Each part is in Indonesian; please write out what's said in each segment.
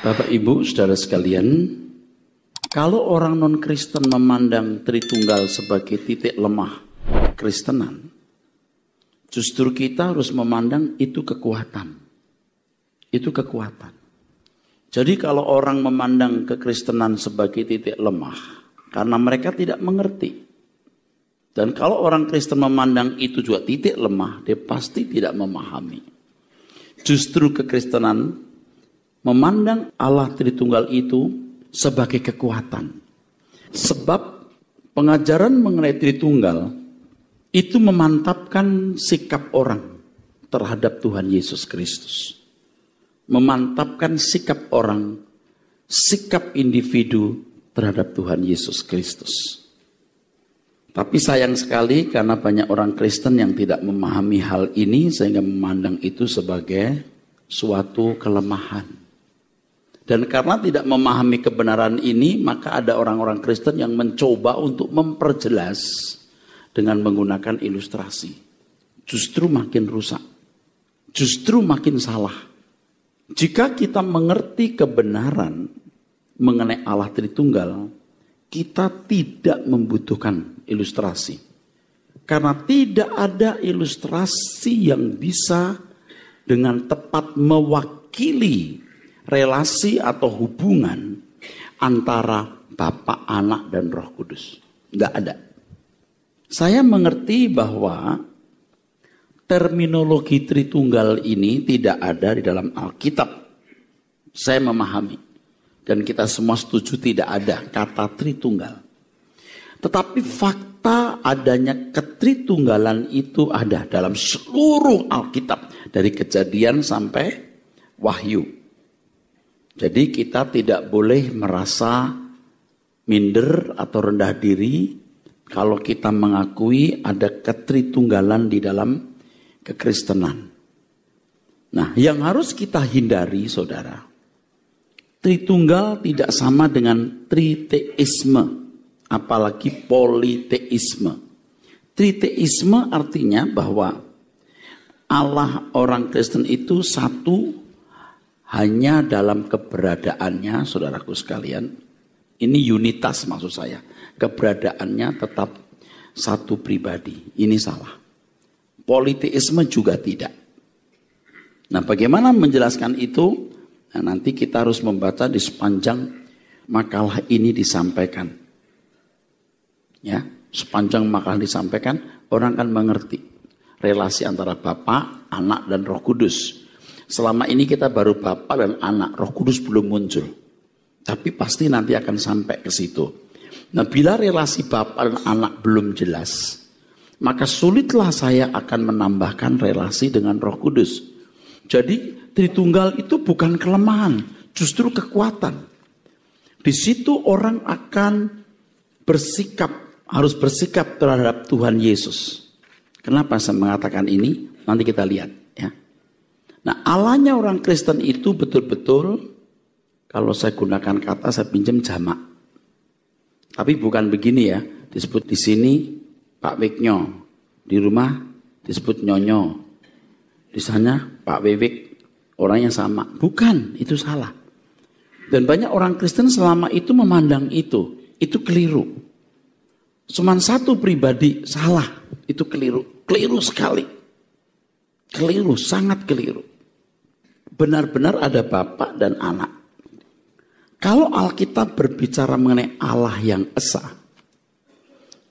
Bapak Ibu, saudara sekalian, kalau orang non-Kristen memandang Tritunggal sebagai titik lemah Kristenan, justru kita harus memandang itu kekuatan. Itu kekuatan. Jadi kalau orang memandang kekristenan sebagai titik lemah, karena mereka tidak mengerti. Dan kalau orang Kristen memandang itu juga titik lemah, dia pasti tidak memahami. Justru kekristenan memandang Allah Tritunggal itu sebagai kekuatan. Sebab pengajaran mengenai Tritunggal itu memantapkan sikap orang terhadap Tuhan Yesus Kristus. Memantapkan sikap orang, sikap individu terhadap Tuhan Yesus Kristus. Tapi sayang sekali karena banyak orang Kristen yang tidak memahami hal ini sehingga memandang itu sebagai suatu kelemahan. Dan karena tidak memahami kebenaran ini, maka ada orang-orang Kristen yang mencoba untuk memperjelas dengan menggunakan ilustrasi. Justru makin rusak. Justru makin salah. Jika kita mengerti kebenaran mengenai Allah Tritunggal, kita tidak membutuhkan ilustrasi. Karena tidak ada ilustrasi yang bisa dengan tepat mewakili relasi atau hubungan antara Bapak, Anak, dan Roh Kudus. Tidak ada. Saya mengerti bahwa terminologi Tritunggal ini tidak ada di dalam Alkitab. Saya memahami. Dan kita semua setuju tidak ada kata Tritunggal. Tetapi fakta adanya ketritunggalan itu ada dalam seluruh Alkitab. Dari kejadian sampai wahyu. Jadi kita tidak boleh merasa minder atau rendah diri kalau kita mengakui ada ketritunggalan di dalam kekristenan. Nah, yang harus kita hindari, saudara, tritunggal tidak sama dengan triteisme, apalagi politeisme. Triteisme artinya bahwa Allah orang Kristen itu satu hanya dalam keberadaannya, saudaraku sekalian, ini unitas maksud saya. Keberadaannya tetap satu pribadi. Ini salah. Politeisme juga tidak. Nah bagaimana menjelaskan itu? Nah, nanti kita harus membaca di sepanjang makalah ini disampaikan. Ya, sepanjang makalah disampaikan, orang akan mengerti relasi antara Bapa, Anak, dan Roh Kudus. Selama ini kita baru Bapak dan anak, roh kudus belum muncul. Tapi pasti nanti akan sampai ke situ. Nah bila relasi Bapak dan anak belum jelas, maka sulitlah saya akan menambahkan relasi dengan roh kudus. Jadi Tritunggal itu bukan kelemahan, justru kekuatan. Di situ orang akan bersikap, harus bersikap terhadap Tuhan Yesus. Kenapa saya mengatakan ini? Nanti kita lihat. Nah alanya orang Kristen itu betul-betul kalau saya gunakan kata saya pinjam jamak. Tapi bukan begini ya, disebut di sini Pak Wiknyo, di rumah disebut Nyonyo, di sana Pak Wewik, orangnya sama. Bukan, itu salah. Dan banyak orang Kristen selama itu memandang itu, itu keliru. Cuman satu pribadi salah, itu keliru, keliru sekali. Keliru, sangat keliru benar-benar ada Bapak dan Anak. Kalau Alkitab berbicara mengenai Allah yang esa,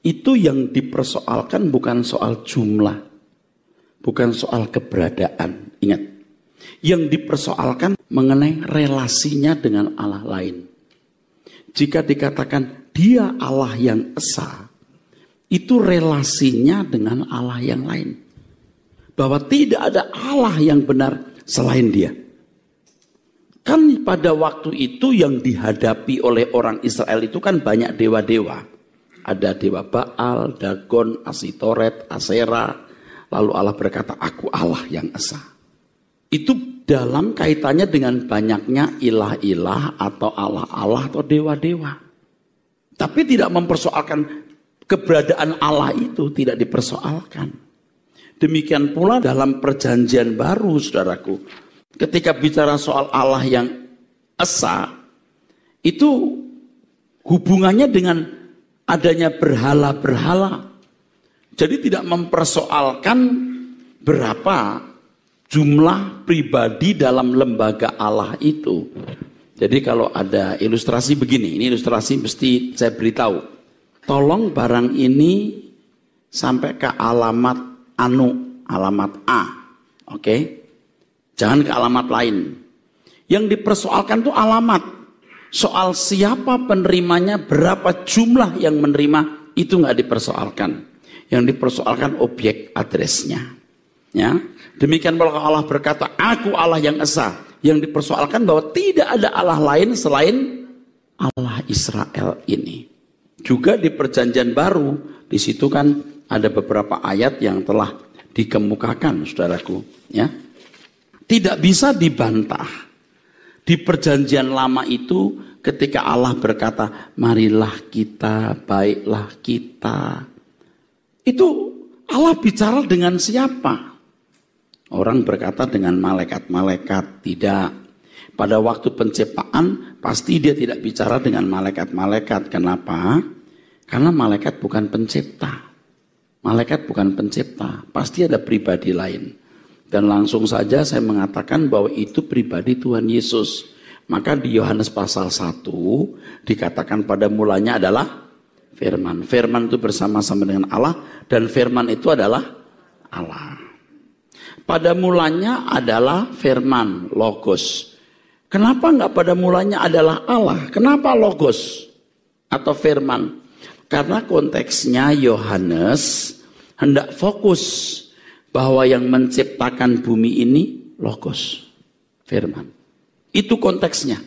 itu yang dipersoalkan bukan soal jumlah, bukan soal keberadaan. Ingat, yang dipersoalkan mengenai relasinya dengan Allah lain. Jika dikatakan dia Allah yang esa, itu relasinya dengan Allah yang lain. Bahwa tidak ada Allah yang benar selain dia. Kan pada waktu itu yang dihadapi oleh orang Israel itu kan banyak dewa-dewa. Ada dewa Baal, Dagon, Asitoret, Asera. Lalu Allah berkata, aku Allah yang esa. Itu dalam kaitannya dengan banyaknya ilah-ilah atau Allah-Allah atau dewa-dewa. Tapi tidak mempersoalkan keberadaan Allah itu tidak dipersoalkan. Demikian pula dalam perjanjian baru, saudaraku. Ketika bicara soal Allah yang esa, itu hubungannya dengan adanya berhala-berhala. Jadi tidak mempersoalkan berapa jumlah pribadi dalam lembaga Allah itu. Jadi kalau ada ilustrasi begini, ini ilustrasi mesti saya beritahu. Tolong barang ini sampai ke alamat anu alamat A. Oke. Jangan ke alamat lain. Yang dipersoalkan itu alamat. Soal siapa penerimanya, berapa jumlah yang menerima, itu nggak dipersoalkan. Yang dipersoalkan objek addressnya, Ya. Demikian pula Allah berkata, aku Allah yang esa. Yang dipersoalkan bahwa tidak ada Allah lain selain Allah Israel ini juga di perjanjian baru di situ kan ada beberapa ayat yang telah dikemukakan saudaraku ya tidak bisa dibantah di perjanjian lama itu ketika Allah berkata marilah kita baiklah kita itu Allah bicara dengan siapa orang berkata dengan malaikat-malaikat tidak pada waktu penciptaan pasti dia tidak bicara dengan malaikat-malaikat. Kenapa? Karena malaikat bukan pencipta. Malaikat bukan pencipta, pasti ada pribadi lain. Dan langsung saja saya mengatakan bahwa itu pribadi Tuhan Yesus. Maka di Yohanes pasal 1 dikatakan pada mulanya adalah firman. Firman itu bersama-sama dengan Allah dan firman itu adalah Allah. Pada mulanya adalah firman, logos. Kenapa nggak pada mulanya adalah Allah? Kenapa logos atau firman? Karena konteksnya Yohanes hendak fokus bahwa yang menciptakan bumi ini logos, firman. Itu konteksnya.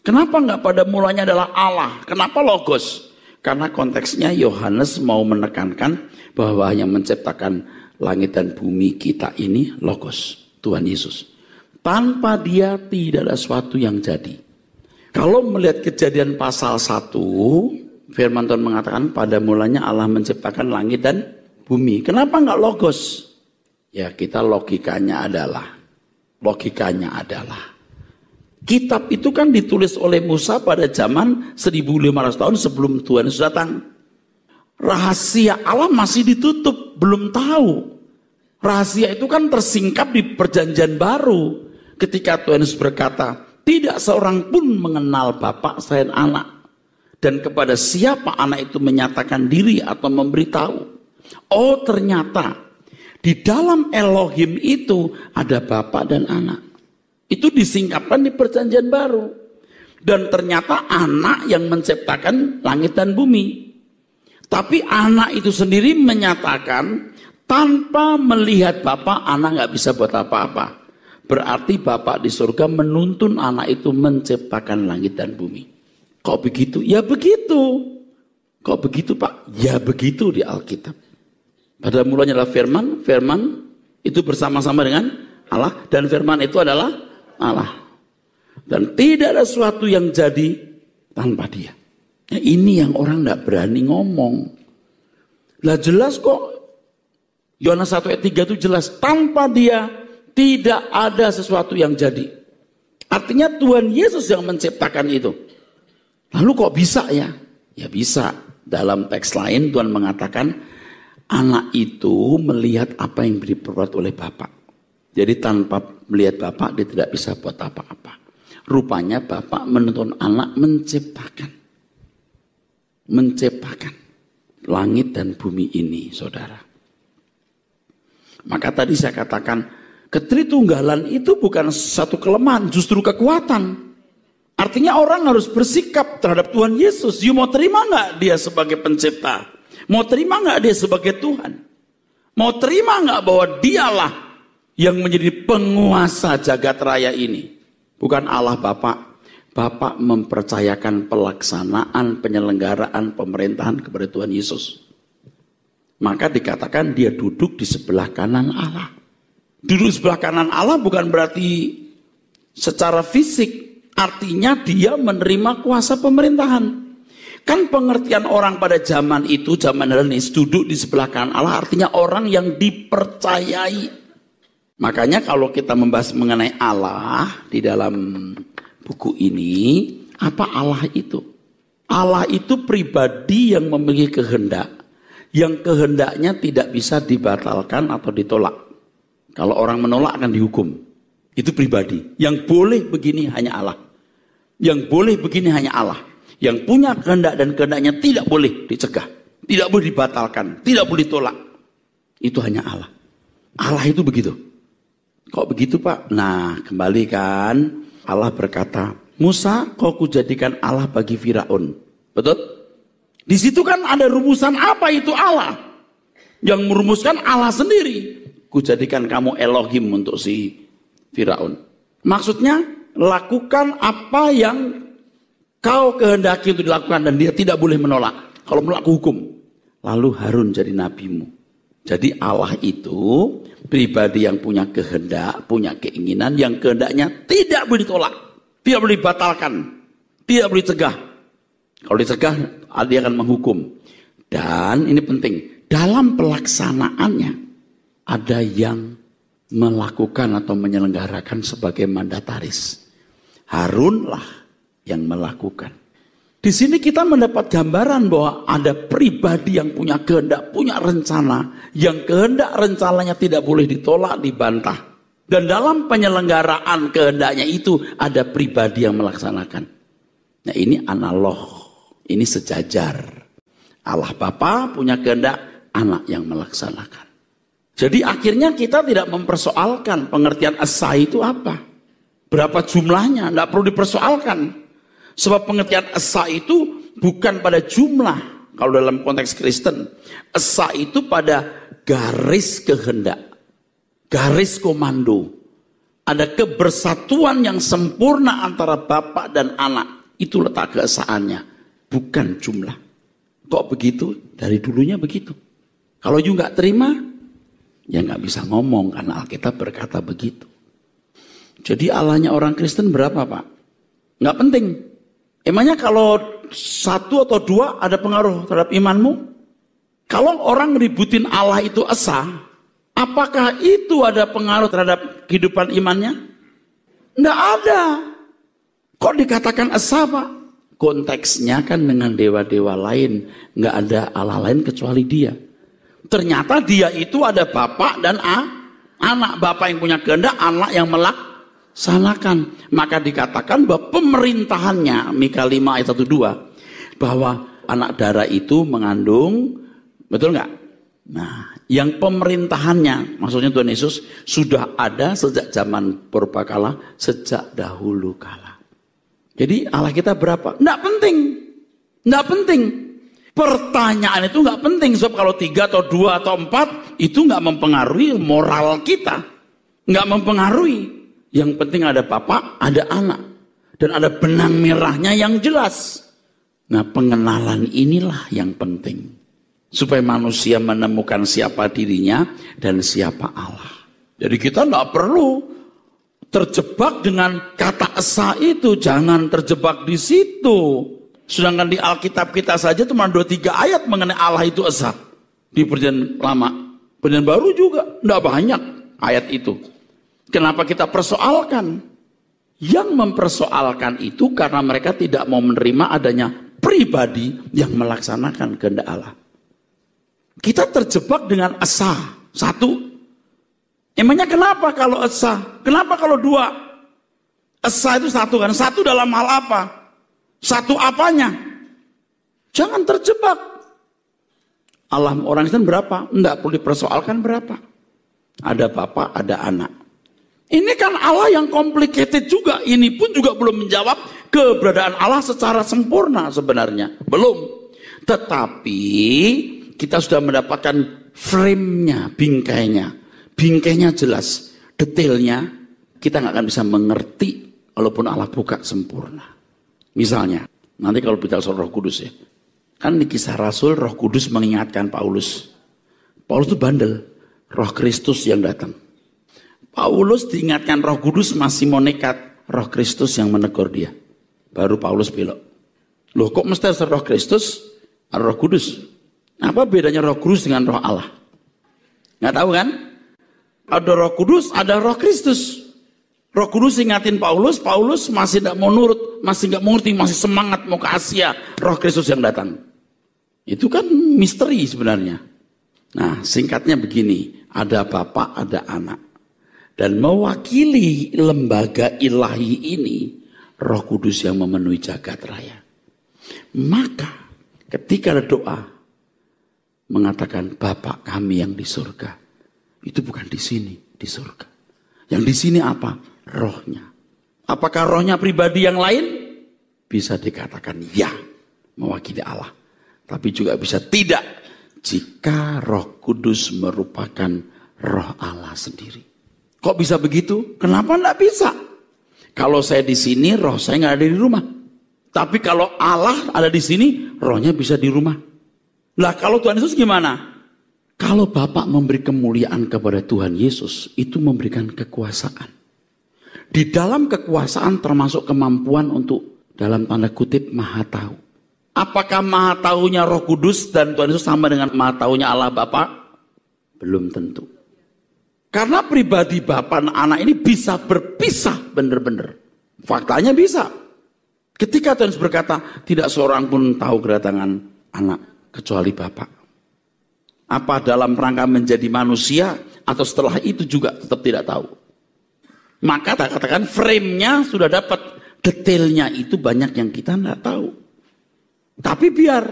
Kenapa nggak pada mulanya adalah Allah? Kenapa logos? Karena konteksnya Yohanes mau menekankan bahwa yang menciptakan langit dan bumi kita ini logos, Tuhan Yesus. Tanpa dia tidak ada sesuatu yang jadi. Kalau melihat kejadian pasal 1, firman Tuhan mengatakan pada mulanya Allah menciptakan langit dan bumi. Kenapa nggak logos? Ya kita logikanya adalah, logikanya adalah. Kitab itu kan ditulis oleh Musa pada zaman 1500 tahun sebelum Tuhan sudah datang. Rahasia Allah masih ditutup, belum tahu. Rahasia itu kan tersingkap di perjanjian baru ketika Tuhan Yesus berkata, tidak seorang pun mengenal Bapak selain anak. Dan kepada siapa anak itu menyatakan diri atau memberitahu. Oh ternyata di dalam Elohim itu ada Bapak dan anak. Itu disingkapkan di perjanjian baru. Dan ternyata anak yang menciptakan langit dan bumi. Tapi anak itu sendiri menyatakan tanpa melihat Bapak, anak nggak bisa buat apa-apa. Berarti Bapak di surga menuntun anak itu menciptakan langit dan bumi. Kok begitu? Ya begitu. Kok begitu Pak? Ya begitu di Alkitab. Pada mulanya adalah firman, firman itu bersama-sama dengan Allah dan firman itu adalah Allah. Dan tidak ada sesuatu yang jadi tanpa dia. Ya, ini yang orang tidak berani ngomong. Lah jelas kok. Yohanes 1 ayat 3 itu jelas tanpa dia tidak ada sesuatu yang jadi. Artinya Tuhan Yesus yang menciptakan itu. Lalu kok bisa ya? Ya bisa. Dalam teks lain Tuhan mengatakan anak itu melihat apa yang diperbuat oleh Bapak. Jadi tanpa melihat Bapak dia tidak bisa buat apa-apa. Rupanya Bapak menuntun anak menciptakan. Menciptakan langit dan bumi ini, saudara. Maka tadi saya katakan, Ketritunggalan itu bukan satu kelemahan, justru kekuatan. Artinya orang harus bersikap terhadap Tuhan Yesus. You mau terima nggak dia sebagai pencipta? Mau terima nggak dia sebagai Tuhan? Mau terima nggak bahwa dialah yang menjadi penguasa jagat raya ini? Bukan Allah Bapak. Bapak mempercayakan pelaksanaan penyelenggaraan pemerintahan kepada Tuhan Yesus. Maka dikatakan dia duduk di sebelah kanan Allah. Duduk sebelah kanan Allah bukan berarti secara fisik. Artinya dia menerima kuasa pemerintahan. Kan pengertian orang pada zaman itu, zaman Helenis, duduk di sebelah kanan Allah artinya orang yang dipercayai. Makanya kalau kita membahas mengenai Allah di dalam buku ini, apa Allah itu? Allah itu pribadi yang memiliki kehendak, yang kehendaknya tidak bisa dibatalkan atau ditolak. Kalau orang menolak akan dihukum. Itu pribadi. Yang boleh begini hanya Allah. Yang boleh begini hanya Allah. Yang punya kehendak dan kehendaknya tidak boleh dicegah. Tidak boleh dibatalkan. Tidak boleh ditolak. Itu hanya Allah. Allah itu begitu. Kok begitu pak? Nah kembalikan Allah berkata, Musa kau kujadikan Allah bagi Firaun. Betul? Di situ kan ada rumusan apa itu Allah. Yang merumuskan Allah sendiri kujadikan kamu Elohim untuk si Firaun. Maksudnya lakukan apa yang kau kehendaki untuk dilakukan dan dia tidak boleh menolak. Kalau menolak hukum. Lalu Harun jadi nabimu. Jadi Allah itu pribadi yang punya kehendak, punya keinginan yang kehendaknya tidak boleh ditolak, tidak boleh dibatalkan, tidak boleh dicegah. Kalau dicegah, dia akan menghukum. Dan ini penting, dalam pelaksanaannya ada yang melakukan atau menyelenggarakan sebagai mandataris. Harunlah yang melakukan. Di sini kita mendapat gambaran bahwa ada pribadi yang punya kehendak, punya rencana, yang kehendak rencananya tidak boleh ditolak, dibantah. Dan dalam penyelenggaraan kehendaknya itu ada pribadi yang melaksanakan. Nah ini analog, ini sejajar. Allah Bapa punya kehendak, anak yang melaksanakan. Jadi akhirnya kita tidak mempersoalkan pengertian esai itu apa. Berapa jumlahnya, tidak perlu dipersoalkan. Sebab pengertian asa itu bukan pada jumlah. Kalau dalam konteks Kristen, asa itu pada garis kehendak. Garis komando. Ada kebersatuan yang sempurna antara bapak dan anak. Itu letak keesaannya. Bukan jumlah. Kok begitu? Dari dulunya begitu. Kalau juga nggak terima, Ya nggak bisa ngomong karena Alkitab berkata begitu. Jadi Allahnya orang Kristen berapa Pak? Nggak penting. Emangnya kalau satu atau dua ada pengaruh terhadap imanmu? Kalau orang ributin Allah itu esa, apakah itu ada pengaruh terhadap kehidupan imannya? Nggak ada. Kok dikatakan esa Pak? Konteksnya kan dengan dewa-dewa lain. Nggak ada Allah lain kecuali dia. Ternyata dia itu ada bapak dan A, anak. Bapak yang punya kehendak, anak yang salahkan. Maka dikatakan bahwa pemerintahannya, Mika 5 ayat 12, bahwa anak darah itu mengandung, betul nggak? Nah, yang pemerintahannya, maksudnya Tuhan Yesus, sudah ada sejak zaman purba kala, sejak dahulu kala. Jadi Allah kita berapa? Nggak penting. nggak penting. Pertanyaan itu nggak penting sebab kalau tiga atau dua atau empat itu nggak mempengaruhi moral kita, nggak mempengaruhi. Yang penting ada bapak, ada anak, dan ada benang merahnya yang jelas. Nah pengenalan inilah yang penting supaya manusia menemukan siapa dirinya dan siapa Allah. Jadi kita nggak perlu terjebak dengan kata esa itu, jangan terjebak di situ. Sedangkan di Alkitab kita saja cuma dua tiga ayat mengenai Allah itu esa. Di perjanjian lama. Perjanjian baru juga. Tidak banyak ayat itu. Kenapa kita persoalkan? Yang mempersoalkan itu karena mereka tidak mau menerima adanya pribadi yang melaksanakan kehendak Allah. Kita terjebak dengan esa. Satu. Emangnya kenapa kalau esa? Kenapa kalau dua? Esa itu satu kan? Satu dalam hal apa? Satu apanya? Jangan terjebak. Allah orang Kristen berapa? Enggak perlu dipersoalkan berapa. Ada bapak, ada anak. Ini kan Allah yang complicated juga. Ini pun juga belum menjawab keberadaan Allah secara sempurna sebenarnya. Belum. Tetapi kita sudah mendapatkan frame-nya, bingkainya. Bingkainya jelas. Detailnya kita nggak akan bisa mengerti walaupun Allah buka sempurna. Misalnya, nanti kalau bicara soal roh kudus ya. Kan di kisah Rasul roh kudus mengingatkan Paulus. Paulus itu bandel. Roh Kristus yang datang. Paulus diingatkan roh kudus masih mau nekat. Roh Kristus yang menegur dia. Baru Paulus belok. Loh kok mesti ada roh Kristus? Ada roh kudus. Apa bedanya roh kudus dengan roh Allah? Nggak tahu kan? Ada roh kudus, ada roh Kristus. Roh Kudus ingatin Paulus, Paulus masih tidak mau nurut, masih nggak mengerti, masih semangat mau ke Asia, Roh Kristus yang datang. Itu kan misteri sebenarnya. Nah, singkatnya begini, ada bapak, ada anak. Dan mewakili lembaga ilahi ini, Roh Kudus yang memenuhi jagat raya. Maka ketika ada doa mengatakan Bapak kami yang di surga, itu bukan di sini, di surga. Yang di sini apa? rohnya. Apakah rohnya pribadi yang lain? Bisa dikatakan ya, mewakili Allah. Tapi juga bisa tidak jika roh kudus merupakan roh Allah sendiri. Kok bisa begitu? Kenapa tidak bisa? Kalau saya di sini, roh saya nggak ada di rumah. Tapi kalau Allah ada di sini, rohnya bisa di rumah. Lah kalau Tuhan Yesus gimana? Kalau Bapak memberi kemuliaan kepada Tuhan Yesus, itu memberikan kekuasaan. Di dalam kekuasaan termasuk kemampuan untuk dalam tanda kutip maha tahu. Apakah maha tahunya roh kudus dan Tuhan Yesus sama dengan maha tahunya Allah Bapa? Belum tentu. Karena pribadi Bapak dan anak ini bisa berpisah benar-benar. Faktanya bisa. Ketika Tuhan Yesus berkata, tidak seorang pun tahu kedatangan anak kecuali Bapak. Apa dalam rangka menjadi manusia atau setelah itu juga tetap tidak tahu. Maka tak katakan framenya sudah dapat. Detailnya itu banyak yang kita nggak tahu. Tapi biar.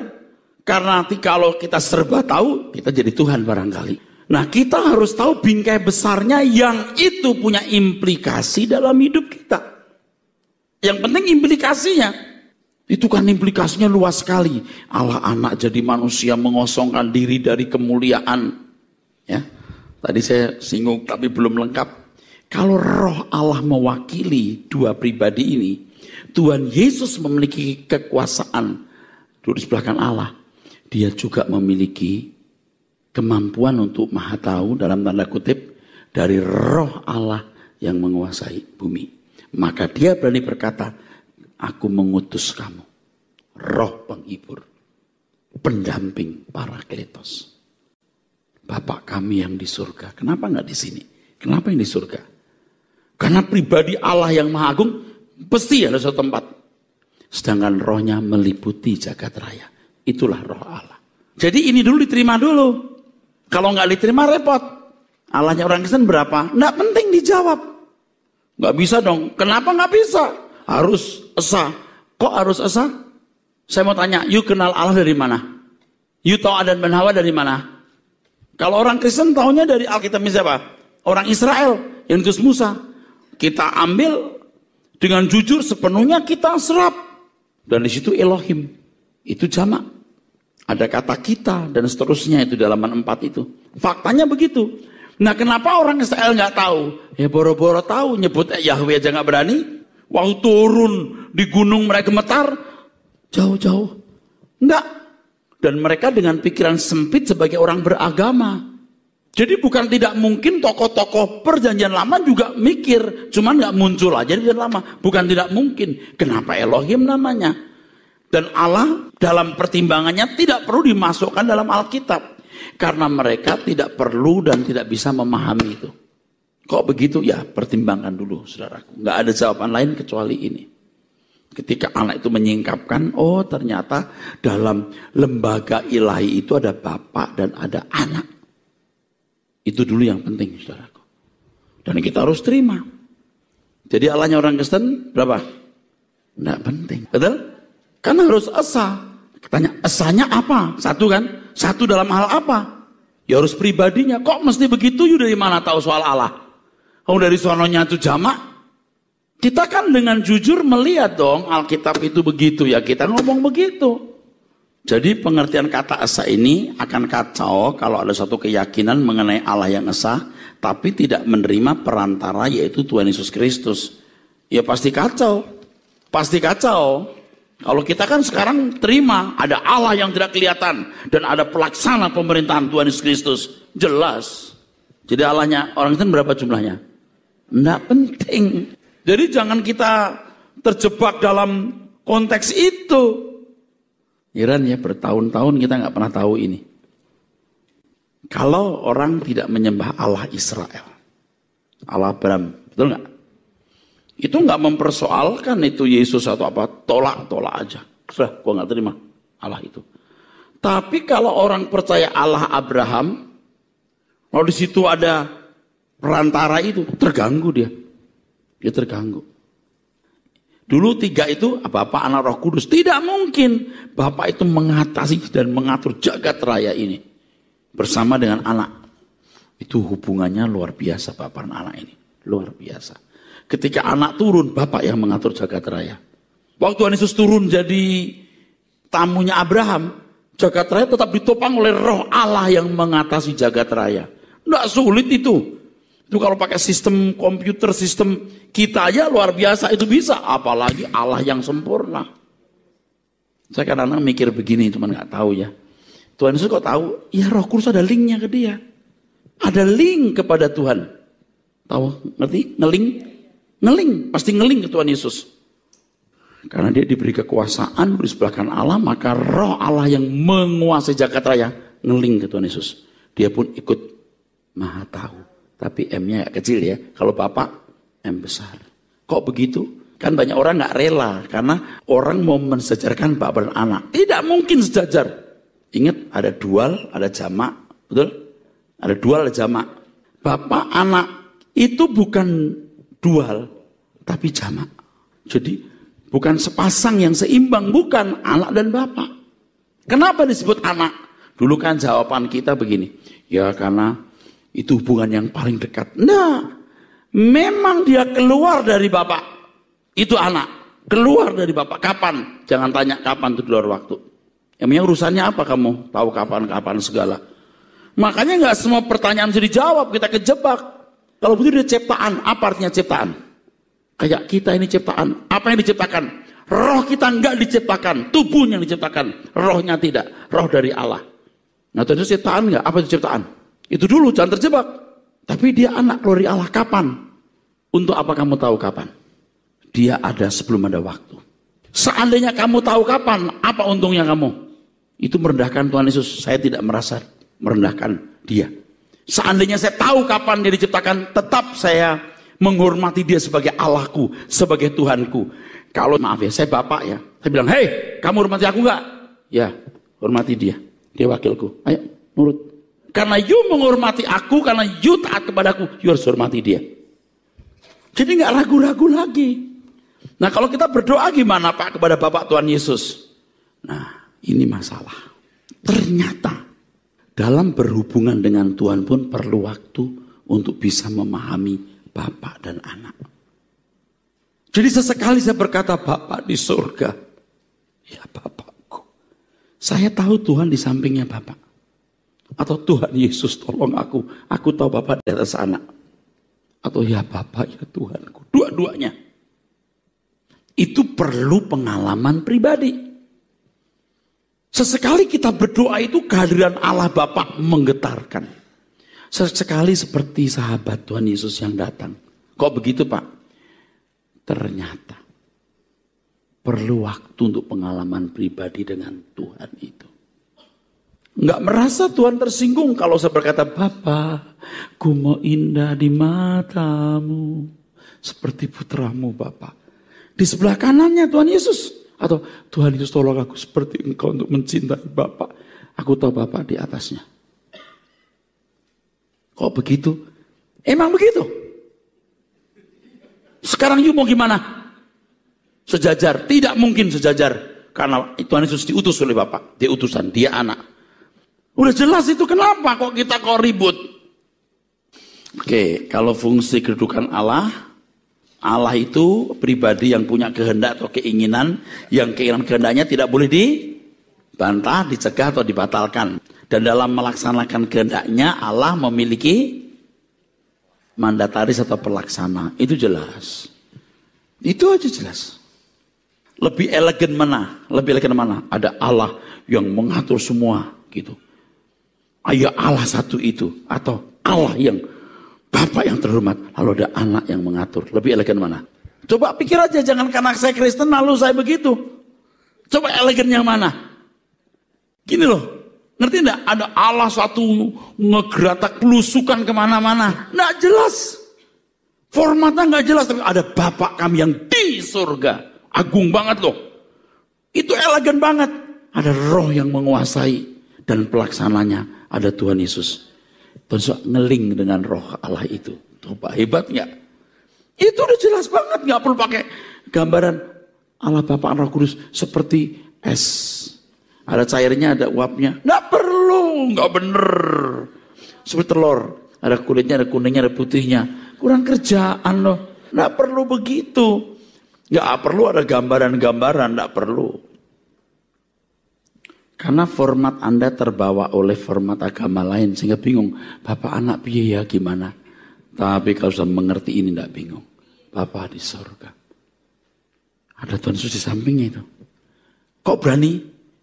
Karena nanti kalau kita serba tahu, kita jadi Tuhan barangkali. Nah kita harus tahu bingkai besarnya yang itu punya implikasi dalam hidup kita. Yang penting implikasinya. Itu kan implikasinya luas sekali. Allah anak jadi manusia mengosongkan diri dari kemuliaan. Ya, Tadi saya singgung tapi belum lengkap. Kalau roh Allah mewakili dua pribadi ini, Tuhan Yesus memiliki kekuasaan tulis di Allah. Dia juga memiliki kemampuan untuk maha tahu dalam tanda kutip dari roh Allah yang menguasai bumi. Maka dia berani berkata, aku mengutus kamu. Roh penghibur, pendamping para kletos. Bapak kami yang di surga, kenapa nggak di sini? Kenapa yang di surga? Karena pribadi Allah yang Maha Agung pasti ada satu tempat. Sedangkan rohnya meliputi jagat raya. Itulah roh Allah. Jadi ini dulu diterima dulu. Kalau nggak diterima repot. Allahnya orang Kristen berapa? Nggak penting dijawab. Nggak bisa dong. Kenapa nggak bisa? Harus esa. Kok harus esa? Saya mau tanya, you kenal Allah dari mana? You tahu Adam dan Hawa dari mana? Kalau orang Kristen tahunya dari Alkitab siapa? Orang Israel yang Musa. Kita ambil dengan jujur sepenuhnya kita serap. Dan di situ Elohim. Itu jamak. Ada kata kita dan seterusnya itu dalam empat itu. Faktanya begitu. Nah kenapa orang Israel nggak tahu? Ya boro-boro tahu nyebut Yahweh aja nggak berani. Waktu turun di gunung mereka gemetar. Jauh-jauh. Enggak. Dan mereka dengan pikiran sempit sebagai orang beragama. Jadi bukan tidak mungkin tokoh-tokoh perjanjian lama juga mikir, cuman nggak muncul aja di lama. Bukan tidak mungkin. Kenapa Elohim namanya? Dan Allah dalam pertimbangannya tidak perlu dimasukkan dalam Alkitab. Karena mereka tidak perlu dan tidak bisa memahami itu. Kok begitu? Ya pertimbangkan dulu saudaraku. Nggak ada jawaban lain kecuali ini. Ketika anak itu menyingkapkan, oh ternyata dalam lembaga ilahi itu ada bapak dan ada anak. Itu dulu yang penting, saudaraku. Dan kita harus terima. Jadi Allahnya orang Kristen berapa? Tidak penting. Betul? Karena harus esa. Tanya, esanya apa? Satu kan? Satu dalam hal apa? Ya harus pribadinya. Kok mesti begitu? yuk dari mana tahu soal Allah? Kamu dari sononya itu jamak? Kita kan dengan jujur melihat dong Alkitab itu begitu ya. Kita ngomong begitu. Jadi pengertian kata esa ini akan kacau kalau ada satu keyakinan mengenai Allah yang esa, tapi tidak menerima perantara yaitu Tuhan Yesus Kristus. Ya pasti kacau, pasti kacau. Kalau kita kan sekarang terima ada Allah yang tidak kelihatan dan ada pelaksana pemerintahan Tuhan Yesus Kristus, jelas. Jadi Allahnya orang itu berapa jumlahnya? Tidak penting. Jadi jangan kita terjebak dalam konteks itu. Iran ya bertahun-tahun kita nggak pernah tahu ini. Kalau orang tidak menyembah Allah Israel, Allah Abraham betul nggak? Itu nggak mempersoalkan itu Yesus atau apa, tolak tolak aja. Sudah, gua nggak terima Allah itu. Tapi kalau orang percaya Allah Abraham, kalau di situ ada perantara itu terganggu dia, dia terganggu. Dulu tiga itu Bapak anak roh kudus. Tidak mungkin Bapak itu mengatasi dan mengatur jagat raya ini. Bersama dengan anak. Itu hubungannya luar biasa Bapak dan anak ini. Luar biasa. Ketika anak turun, Bapak yang mengatur jagat raya. Waktu Tuhan Yesus turun jadi tamunya Abraham, jagat raya tetap ditopang oleh roh Allah yang mengatasi jagat raya. Tidak sulit itu. Itu kalau pakai sistem komputer, sistem kita aja luar biasa itu bisa. Apalagi Allah yang sempurna. Saya kadang-kadang mikir begini, cuman nggak tahu ya. Tuhan Yesus kok tahu? Ya roh kudus ada linknya ke dia. Ada link kepada Tuhan. Tahu? Ngerti? Ngeling? Ngeling. Pasti ngeling ke Tuhan Yesus. Karena dia diberi kekuasaan di kanan Allah, maka roh Allah yang menguasai jagat raya ngeling ke Tuhan Yesus. Dia pun ikut maha tahu. Tapi M-nya kecil ya. Kalau bapak M besar. Kok begitu? Kan banyak orang nggak rela karena orang mau mensejarkan bapak dan anak. Tidak mungkin sejajar. Ingat ada dual, ada jamak, betul? Ada dual, ada jamak. Bapak anak itu bukan dual, tapi jamak. Jadi bukan sepasang yang seimbang, bukan anak dan bapak. Kenapa disebut anak? Dulu kan jawaban kita begini, ya karena itu hubungan yang paling dekat. Nah, memang dia keluar dari bapak. Itu anak. Keluar dari bapak. Kapan? Jangan tanya kapan itu keluar waktu. Emangnya urusannya apa kamu? Tahu kapan-kapan segala. Makanya nggak semua pertanyaan bisa dijawab. Kita kejebak. Kalau begitu dia ciptaan. Apa artinya ciptaan? Kayak kita ini ciptaan. Apa yang diciptakan? Roh kita nggak diciptakan. Tubuhnya diciptakan. Rohnya tidak. Roh dari Allah. Nah, terus ciptaan nggak? Apa itu ciptaan? Itu dulu jangan terjebak. Tapi dia anak lori Allah kapan? Untuk apa kamu tahu kapan? Dia ada sebelum ada waktu. Seandainya kamu tahu kapan, apa untungnya kamu? Itu merendahkan Tuhan Yesus. Saya tidak merasa merendahkan dia. Seandainya saya tahu kapan dia diciptakan, tetap saya menghormati dia sebagai Allahku, sebagai Tuhanku. Kalau maaf ya, saya bapak ya. Saya bilang, hei, kamu hormati aku nggak? Ya, hormati dia. Dia wakilku. Ayo, nurut. Karena you menghormati aku, karena you taat kepadaku, you harus hormati dia. Jadi nggak ragu-ragu lagi. Nah kalau kita berdoa gimana Pak kepada Bapak Tuhan Yesus? Nah ini masalah. Ternyata dalam berhubungan dengan Tuhan pun perlu waktu untuk bisa memahami Bapak dan anak. Jadi sesekali saya berkata, Bapak di surga, ya Bapakku. Saya tahu Tuhan di sampingnya Bapak. Atau Tuhan Yesus tolong aku, aku tahu Bapak di atas sana. Atau ya Bapak ya Tuhanku, dua-duanya. Itu perlu pengalaman pribadi. Sesekali kita berdoa itu kehadiran Allah Bapak menggetarkan. Sesekali seperti sahabat Tuhan Yesus yang datang. Kok begitu Pak? Ternyata perlu waktu untuk pengalaman pribadi dengan Tuhan itu. Enggak merasa Tuhan tersinggung kalau saya berkata, Bapa, ku mau indah di matamu. Seperti putramu Bapa. Di sebelah kanannya Tuhan Yesus. Atau Tuhan Yesus tolong aku seperti engkau untuk mencintai Bapa. Aku tahu Bapa di atasnya. Kok begitu? Emang begitu? Sekarang you mau gimana? Sejajar. Tidak mungkin sejajar. Karena Tuhan Yesus diutus oleh Bapak. diutusan, dia anak. Udah jelas itu kenapa kok kita kok ribut? Oke, kalau fungsi kedudukan Allah, Allah itu pribadi yang punya kehendak atau keinginan, yang keinginan kehendaknya tidak boleh dibantah, dicegah atau dibatalkan. Dan dalam melaksanakan kehendaknya Allah memiliki mandataris atau pelaksana. Itu jelas. Itu aja jelas. Lebih elegan mana? Lebih elegan mana? Ada Allah yang mengatur semua gitu. Ayo Allah satu itu atau Allah yang Bapak yang terhormat, lalu ada anak yang mengatur. Lebih elegan mana? Coba pikir aja, jangan karena saya Kristen lalu saya begitu. Coba elegannya mana? Gini loh, ngerti enggak? Ada Allah satu ngegeratak pelusukan kemana-mana. Nggak jelas. Formatnya nggak jelas, tapi ada Bapak kami yang di surga. Agung banget loh. Itu elegan banget. Ada roh yang menguasai dan pelaksananya ada Tuhan Yesus. Terus ngeling dengan roh Allah itu. Tuh Pak, hebat nggak? Itu udah jelas banget, nggak perlu pakai gambaran Allah Bapa Roh Kudus seperti es. Ada cairnya, ada uapnya. Nggak perlu, nggak bener. Seperti telur, ada kulitnya, ada kuningnya, ada putihnya. Kurang kerjaan loh. Nggak perlu begitu. Nggak perlu ada gambaran-gambaran, nggak perlu. Karena format Anda terbawa oleh format agama lain sehingga bingung, Bapak anak piye ya gimana? Tapi kalau sudah mengerti ini tidak bingung. Bapak di surga. Ada Tuhan Yesus di sampingnya itu. Kok berani?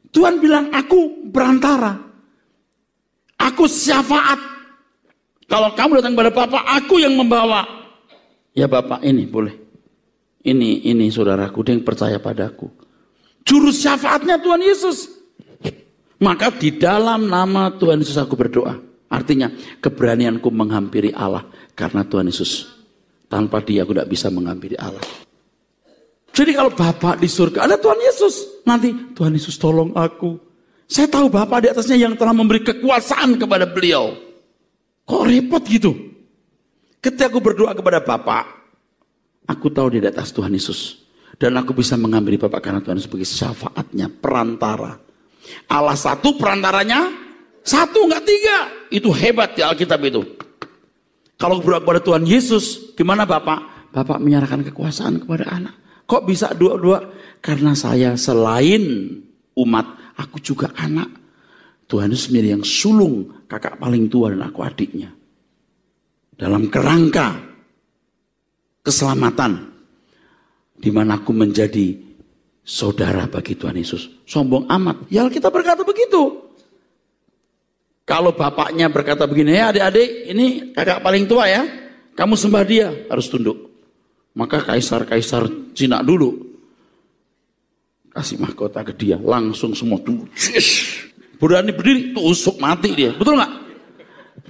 Tuhan bilang, aku berantara. Aku syafaat. Kalau kamu datang kepada Bapak, aku yang membawa. Ya Bapak, ini boleh. Ini, ini saudaraku, dia yang percaya padaku. Juru syafaatnya Tuhan Yesus. Maka di dalam nama Tuhan Yesus aku berdoa. Artinya keberanianku menghampiri Allah karena Tuhan Yesus. Tanpa dia aku tidak bisa menghampiri Allah. Jadi kalau Bapak di surga ada Tuhan Yesus. Nanti Tuhan Yesus tolong aku. Saya tahu Bapak di atasnya yang telah memberi kekuasaan kepada beliau. Kok repot gitu? Ketika aku berdoa kepada Bapak, aku tahu di atas Tuhan Yesus. Dan aku bisa mengambil Bapak karena Tuhan Yesus sebagai syafaatnya, perantara. Allah satu perantaranya satu nggak tiga. Itu hebat di Alkitab itu. Kalau berdoa kepada Tuhan Yesus, gimana Bapak? Bapak menyerahkan kekuasaan kepada anak. Kok bisa dua-dua? Karena saya selain umat, aku juga anak. Tuhan Yesus menjadi yang sulung, kakak paling tua dan aku adiknya. Dalam kerangka keselamatan, di mana aku menjadi saudara bagi Tuhan Yesus. Sombong amat. Ya kita berkata begitu. Kalau bapaknya berkata begini, ya adik-adik, ini kakak paling tua ya. Kamu sembah dia, harus tunduk. Maka kaisar-kaisar Cina dulu kasih mahkota ke dia, langsung semua tuh. Berani berdiri, tusuk mati dia. Betul nggak?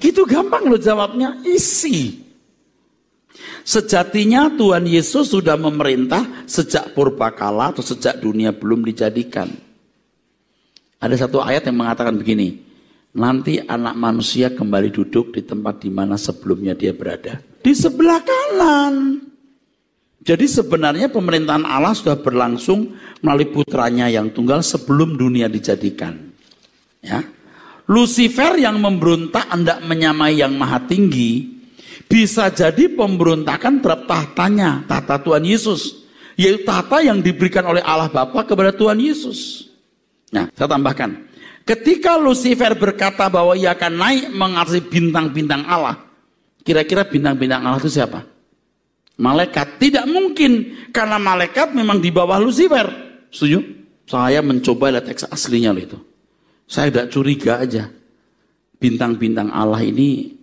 Gitu gampang loh jawabnya, isi. Sejatinya Tuhan Yesus sudah memerintah sejak purbakala atau sejak dunia belum dijadikan. Ada satu ayat yang mengatakan begini, nanti anak manusia kembali duduk di tempat di mana sebelumnya dia berada. Di sebelah kanan. Jadi sebenarnya pemerintahan Allah sudah berlangsung melalui putranya yang tunggal sebelum dunia dijadikan. Ya. Lucifer yang memberontak hendak menyamai yang maha tinggi, bisa jadi pemberontakan terhadap tahtanya, tahta Tuhan Yesus. Yaitu tahta yang diberikan oleh Allah Bapa kepada Tuhan Yesus. Nah, saya tambahkan. Ketika Lucifer berkata bahwa ia akan naik mengatasi bintang-bintang Allah. Kira-kira bintang-bintang Allah itu siapa? Malaikat. Tidak mungkin. Karena malaikat memang di bawah Lucifer. Setuju? Saya mencoba lihat teks aslinya loh itu. Saya tidak curiga aja. Bintang-bintang Allah ini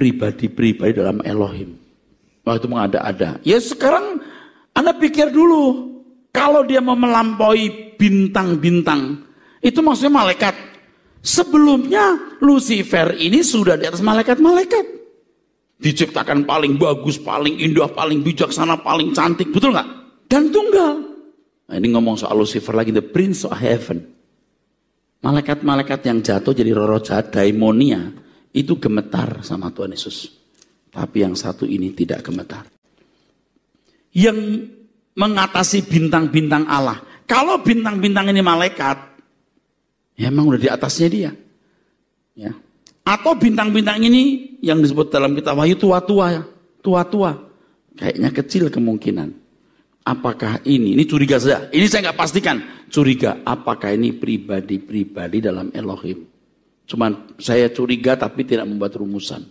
pribadi-pribadi dalam Elohim. waktu itu mengada-ada. Ya sekarang Anda pikir dulu. Kalau dia mau melampaui bintang-bintang. Itu maksudnya malaikat. Sebelumnya Lucifer ini sudah di atas malaikat-malaikat. Diciptakan paling bagus, paling indah, paling bijaksana, paling cantik. Betul nggak? Dan tunggal. Nah, ini ngomong soal Lucifer lagi. The Prince of Heaven. Malaikat-malaikat yang jatuh jadi roro jahat, daimonia itu gemetar sama Tuhan Yesus. Tapi yang satu ini tidak gemetar. Yang mengatasi bintang-bintang Allah. Kalau bintang-bintang ini malaikat, ya emang udah di atasnya dia. Ya. Atau bintang-bintang ini yang disebut dalam kitab Wahyu tua-tua ya. Tua-tua. Kayaknya kecil kemungkinan. Apakah ini, ini curiga saja. Ini saya nggak pastikan. Curiga, apakah ini pribadi-pribadi dalam Elohim. Cuman saya curiga tapi tidak membuat rumusan.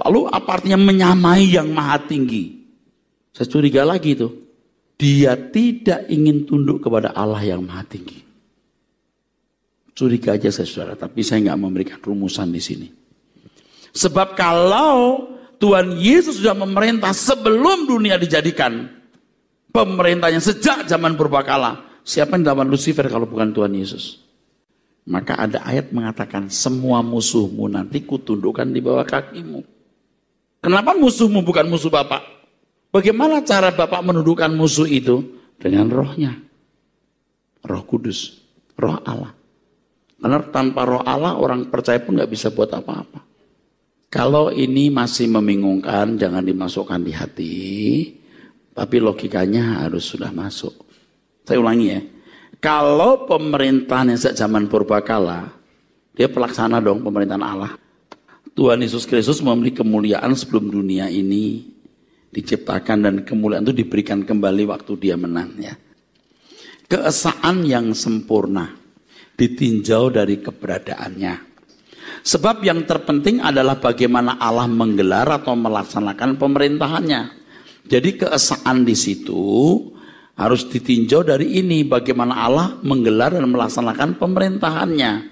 Lalu apa artinya menyamai yang maha tinggi? Saya curiga lagi itu. Dia tidak ingin tunduk kepada Allah yang maha tinggi. Curiga aja saya saudara, tapi saya nggak memberikan rumusan di sini. Sebab kalau Tuhan Yesus sudah memerintah sebelum dunia dijadikan pemerintahnya sejak zaman purbakala, siapa yang dilawan Lucifer kalau bukan Tuhan Yesus? Maka ada ayat mengatakan semua musuhmu nanti kutundukkan di bawah kakimu. Kenapa musuhmu bukan musuh Bapak? Bagaimana cara Bapak menundukkan musuh itu? Dengan rohnya. Roh kudus. Roh Allah. Karena tanpa roh Allah orang percaya pun gak bisa buat apa-apa. Kalau ini masih membingungkan, jangan dimasukkan di hati. Tapi logikanya harus sudah masuk. Saya ulangi ya. Kalau pemerintahan yang sejak zaman purbakala, dia pelaksana dong pemerintahan Allah. Tuhan Yesus Kristus memberi kemuliaan sebelum dunia ini diciptakan dan kemuliaan itu diberikan kembali waktu dia menang ya. Keesaan yang sempurna ditinjau dari keberadaannya. Sebab yang terpenting adalah bagaimana Allah menggelar atau melaksanakan pemerintahannya. Jadi keesaan di situ harus ditinjau dari ini bagaimana Allah menggelar dan melaksanakan pemerintahannya.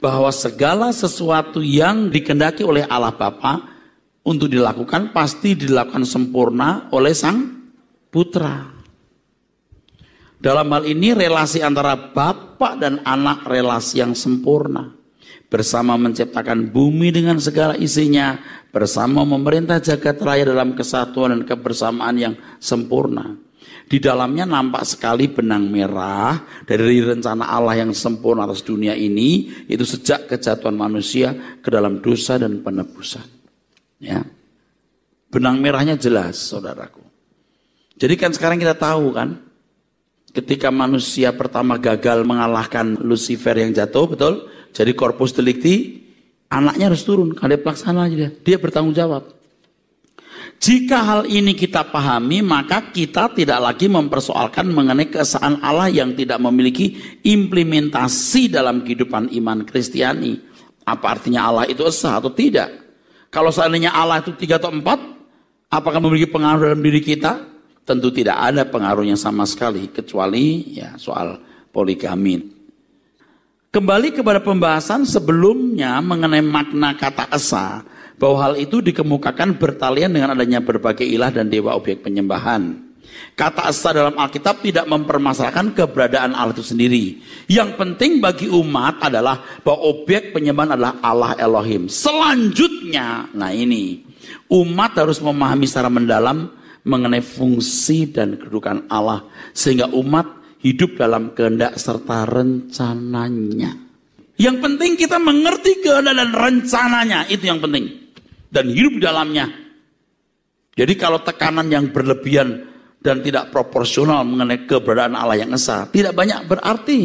Bahwa segala sesuatu yang dikendaki oleh Allah Bapa untuk dilakukan pasti dilakukan sempurna oleh Sang Putra. Dalam hal ini relasi antara bapak dan anak relasi yang sempurna. Bersama menciptakan bumi dengan segala isinya, bersama memerintah jagat raya dalam kesatuan dan kebersamaan yang sempurna. Di dalamnya nampak sekali benang merah dari rencana Allah yang sempurna atas dunia ini, itu sejak kejatuhan manusia ke dalam dosa dan penebusan. Ya. Benang merahnya jelas, saudaraku. Jadi kan sekarang kita tahu kan, ketika manusia pertama gagal mengalahkan Lucifer yang jatuh, betul? Jadi korpus delikti, anaknya harus turun, dia pelaksana aja dia. Dia bertanggung jawab. Jika hal ini kita pahami, maka kita tidak lagi mempersoalkan mengenai keesaan Allah yang tidak memiliki implementasi dalam kehidupan iman Kristiani. Apa artinya Allah itu esah atau tidak? Kalau seandainya Allah itu tiga atau empat, apakah memiliki pengaruh dalam diri kita? Tentu tidak ada pengaruhnya sama sekali, kecuali ya soal poligami. Kembali kepada pembahasan sebelumnya mengenai makna kata esah bahwa hal itu dikemukakan bertalian dengan adanya berbagai ilah dan dewa objek penyembahan. Kata asa dalam Alkitab tidak mempermasalahkan keberadaan Allah itu sendiri. Yang penting bagi umat adalah bahwa objek penyembahan adalah Allah Elohim. Selanjutnya, nah ini umat harus memahami secara mendalam mengenai fungsi dan kedudukan Allah sehingga umat hidup dalam kehendak serta rencananya. Yang penting kita mengerti kehendak dan rencananya, itu yang penting dan hidup di dalamnya. Jadi kalau tekanan yang berlebihan dan tidak proporsional mengenai keberadaan Allah yang esa, tidak banyak berarti.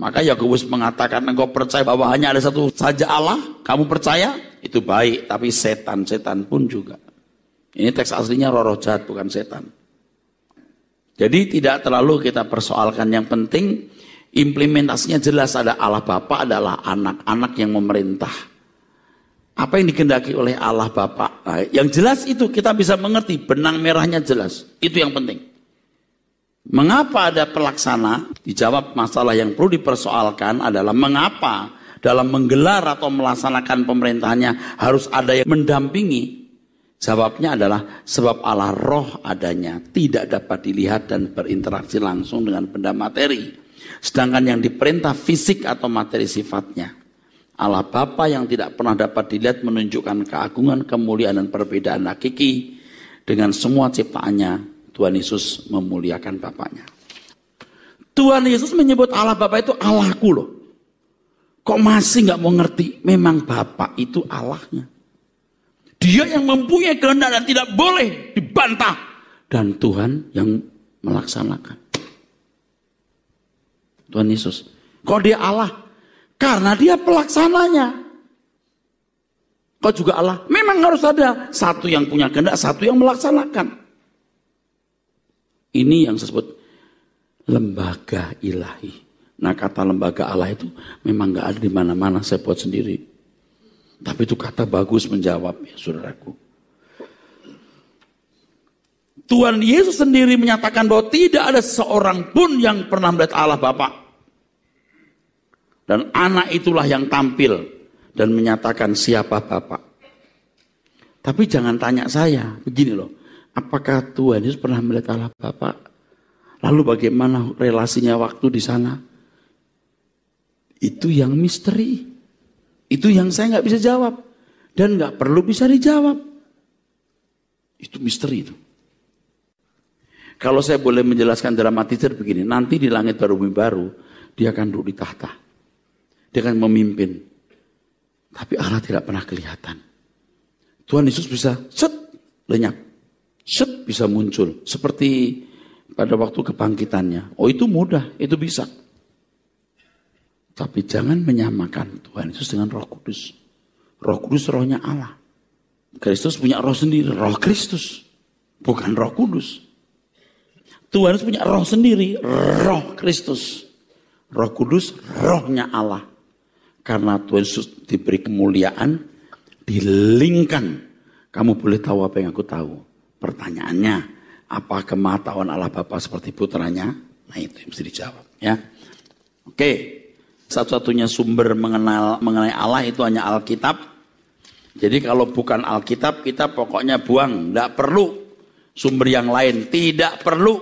Maka Yakobus mengatakan engkau percaya bahwa hanya ada satu saja Allah, kamu percaya itu baik, tapi setan-setan pun juga. Ini teks aslinya roh-roh jahat bukan setan. Jadi tidak terlalu kita persoalkan yang penting implementasinya jelas ada Allah Bapa adalah anak, anak yang memerintah apa yang dikendaki oleh Allah Bapa. Nah, yang jelas itu kita bisa mengerti benang merahnya jelas. Itu yang penting. Mengapa ada pelaksana? Dijawab masalah yang perlu dipersoalkan adalah mengapa dalam menggelar atau melaksanakan pemerintahannya harus ada yang mendampingi? Jawabnya adalah sebab Allah roh adanya tidak dapat dilihat dan berinteraksi langsung dengan benda materi. Sedangkan yang diperintah fisik atau materi sifatnya. Allah Bapa yang tidak pernah dapat dilihat menunjukkan keagungan, kemuliaan, dan perbedaan hakiki dengan semua ciptaannya. Tuhan Yesus memuliakan Bapaknya. Tuhan Yesus menyebut Allah Bapa itu Allahku loh. Kok masih nggak mau ngerti? Memang Bapak itu Allahnya. Dia yang mempunyai kehendak dan tidak boleh dibantah. Dan Tuhan yang melaksanakan. Tuhan Yesus. Kok dia Allah? Karena dia pelaksananya. Kau juga Allah. Memang harus ada satu yang punya kehendak, satu yang melaksanakan. Ini yang disebut lembaga ilahi. Nah kata lembaga Allah itu memang gak ada di mana-mana saya buat sendiri. Tapi itu kata bagus menjawab ya saudaraku. Tuhan Yesus sendiri menyatakan bahwa tidak ada seorang pun yang pernah melihat Allah Bapak. Dan anak itulah yang tampil dan menyatakan siapa Bapak. Tapi jangan tanya saya, begini loh. Apakah Tuhan Yesus pernah melihat Allah bapak? Lalu bagaimana relasinya waktu di sana? Itu yang misteri. Itu yang saya nggak bisa jawab. Dan nggak perlu bisa dijawab. Itu misteri itu. Kalau saya boleh menjelaskan dalam hati begini, nanti di langit baru baru, dia akan duduk di tahta dengan memimpin. Tapi Allah tidak pernah kelihatan. Tuhan Yesus bisa set lenyap. Set bisa muncul. Seperti pada waktu kebangkitannya. Oh itu mudah, itu bisa. Tapi jangan menyamakan Tuhan Yesus dengan roh kudus. Roh kudus rohnya Allah. Kristus punya roh sendiri, roh Kristus. Bukan roh kudus. Tuhan Yesus punya roh sendiri, roh Kristus. Roh kudus, rohnya Allah karena Tuhan Yesus diberi kemuliaan, dilingkan. Kamu boleh tahu apa yang aku tahu. Pertanyaannya, apa kematauan Allah Bapa seperti putranya? Nah itu yang mesti dijawab ya. Oke, satu-satunya sumber mengenal mengenai Allah itu hanya Alkitab. Jadi kalau bukan Alkitab kita pokoknya buang, tidak perlu sumber yang lain, tidak perlu.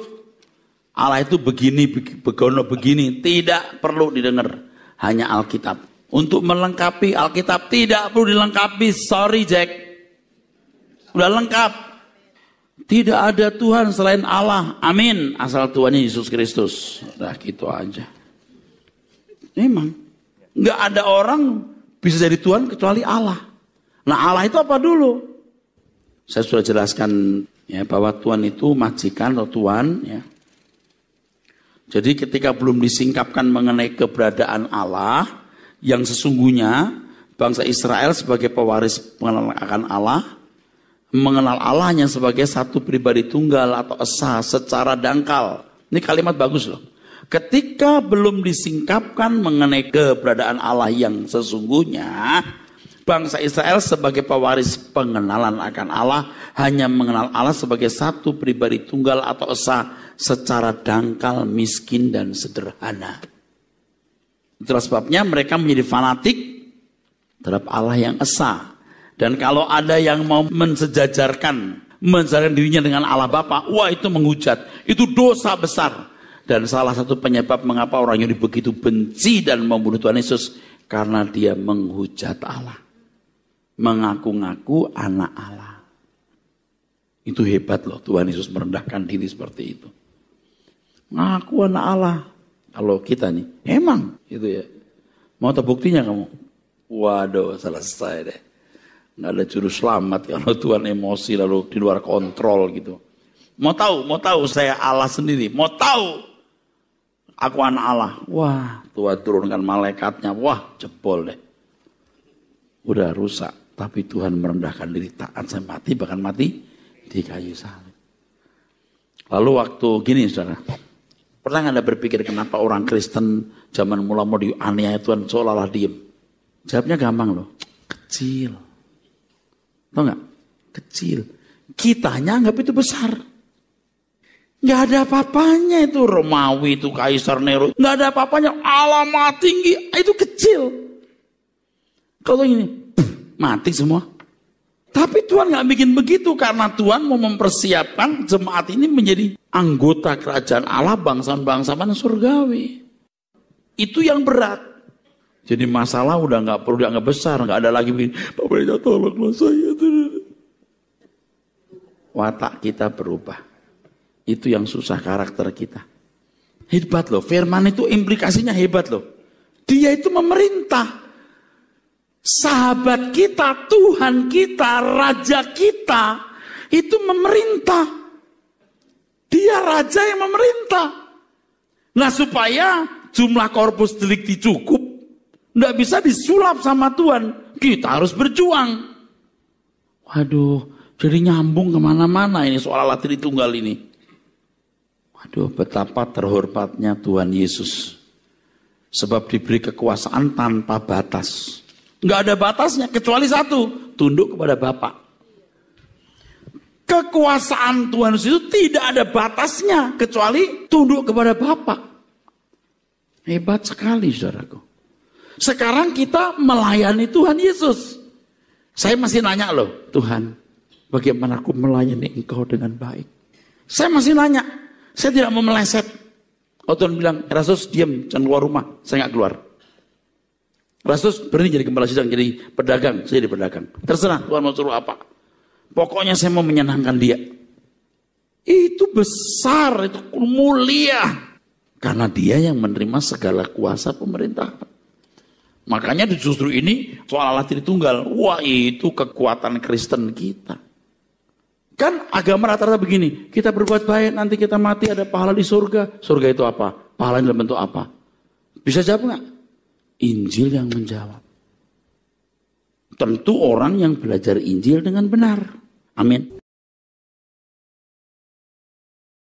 Allah itu begini, begono begini, tidak perlu didengar. Hanya Alkitab untuk melengkapi Alkitab. Tidak perlu dilengkapi, sorry Jack. Udah lengkap. Tidak ada Tuhan selain Allah. Amin. Asal Tuhan Yesus Kristus. Udah gitu aja. Memang. Nggak ada orang bisa jadi Tuhan kecuali Allah. Nah Allah itu apa dulu? Saya sudah jelaskan ya bahwa Tuhan itu majikan atau Tuhan ya. Jadi ketika belum disingkapkan mengenai keberadaan Allah, yang sesungguhnya bangsa Israel sebagai pewaris pengenalan akan Allah mengenal Allahnya sebagai satu pribadi tunggal atau esa secara dangkal. Ini kalimat bagus loh. Ketika belum disingkapkan mengenai keberadaan Allah yang sesungguhnya, bangsa Israel sebagai pewaris pengenalan akan Allah hanya mengenal Allah sebagai satu pribadi tunggal atau esa secara dangkal, miskin dan sederhana. Itulah sebabnya mereka menjadi fanatik terhadap Allah yang esa. Dan kalau ada yang mau mensejajarkan, mensejajarkan dirinya dengan Allah Bapa, wah itu menghujat. Itu dosa besar. Dan salah satu penyebab mengapa orang Yahudi begitu benci dan membunuh Tuhan Yesus. Karena dia menghujat Allah. Mengaku-ngaku anak Allah. Itu hebat loh Tuhan Yesus merendahkan diri seperti itu. Ngaku anak Allah. Kalau kita nih, emang itu ya. Mau tahu buktinya kamu? Waduh, selesai deh. Nggak ada juru selamat kalau Tuhan emosi lalu di luar kontrol gitu. Mau tahu, mau tahu saya Allah sendiri. Mau tahu aku anak Allah. Wah, Tuhan turunkan malaikatnya. Wah, jebol deh. Udah rusak. Tapi Tuhan merendahkan diri taat sampai mati, bahkan mati di kayu salib. Lalu waktu gini saudara, Pernah Anda berpikir kenapa orang Kristen zaman mula mau dianiaya Tuhan seolah-olah diem? Jawabnya gampang loh. Kecil. Tahu nggak? Kecil. Kitanya anggap itu besar. Nggak ada papanya apanya itu Romawi itu Kaisar Nero. Nggak ada papanya Allah alamat tinggi. Ah, itu kecil. Kalau ini mati semua. Tapi Tuhan nggak bikin begitu karena Tuhan mau mempersiapkan jemaat ini menjadi anggota kerajaan Allah bangsa-bangsa mana surgawi. Itu yang berat. Jadi masalah udah nggak perlu dianggap besar, nggak ada lagi begini. tolonglah saya. Watak kita berubah. Itu yang susah karakter kita. Hebat loh, firman itu implikasinya hebat loh. Dia itu memerintah sahabat kita, Tuhan kita, Raja kita itu memerintah. Dia raja yang memerintah. Nah supaya jumlah korpus delik cukup, tidak bisa disulap sama Tuhan. Kita harus berjuang. Waduh, jadi nyambung kemana-mana ini soal alat tunggal ini. Waduh, betapa terhormatnya Tuhan Yesus. Sebab diberi kekuasaan tanpa batas. Nggak ada batasnya kecuali satu, tunduk kepada Bapak. Kekuasaan Tuhan Yesus itu tidak ada batasnya kecuali tunduk kepada Bapak. Hebat sekali saudaraku. Sekarang kita melayani Tuhan Yesus. Saya masih nanya loh, Tuhan, bagaimana aku melayani Engkau dengan baik? Saya masih nanya, saya tidak mau meleset. Oh Tuhan bilang, Rasus diam, jangan keluar rumah. Saya nggak keluar. Rasus berhenti jadi kepala sidang, jadi pedagang, saya jadi pedagang. Terserah Tuhan mau suruh apa. Pokoknya saya mau menyenangkan dia. Itu besar, itu mulia. Karena dia yang menerima segala kuasa pemerintah. Makanya justru ini soal Allah tunggal. Wah itu kekuatan Kristen kita. Kan agama rata-rata begini. Kita berbuat baik, nanti kita mati ada pahala di surga. Surga itu apa? Pahala dalam bentuk apa? Bisa jawab nggak? Injil yang menjawab. Tentu orang yang belajar Injil dengan benar. Amin.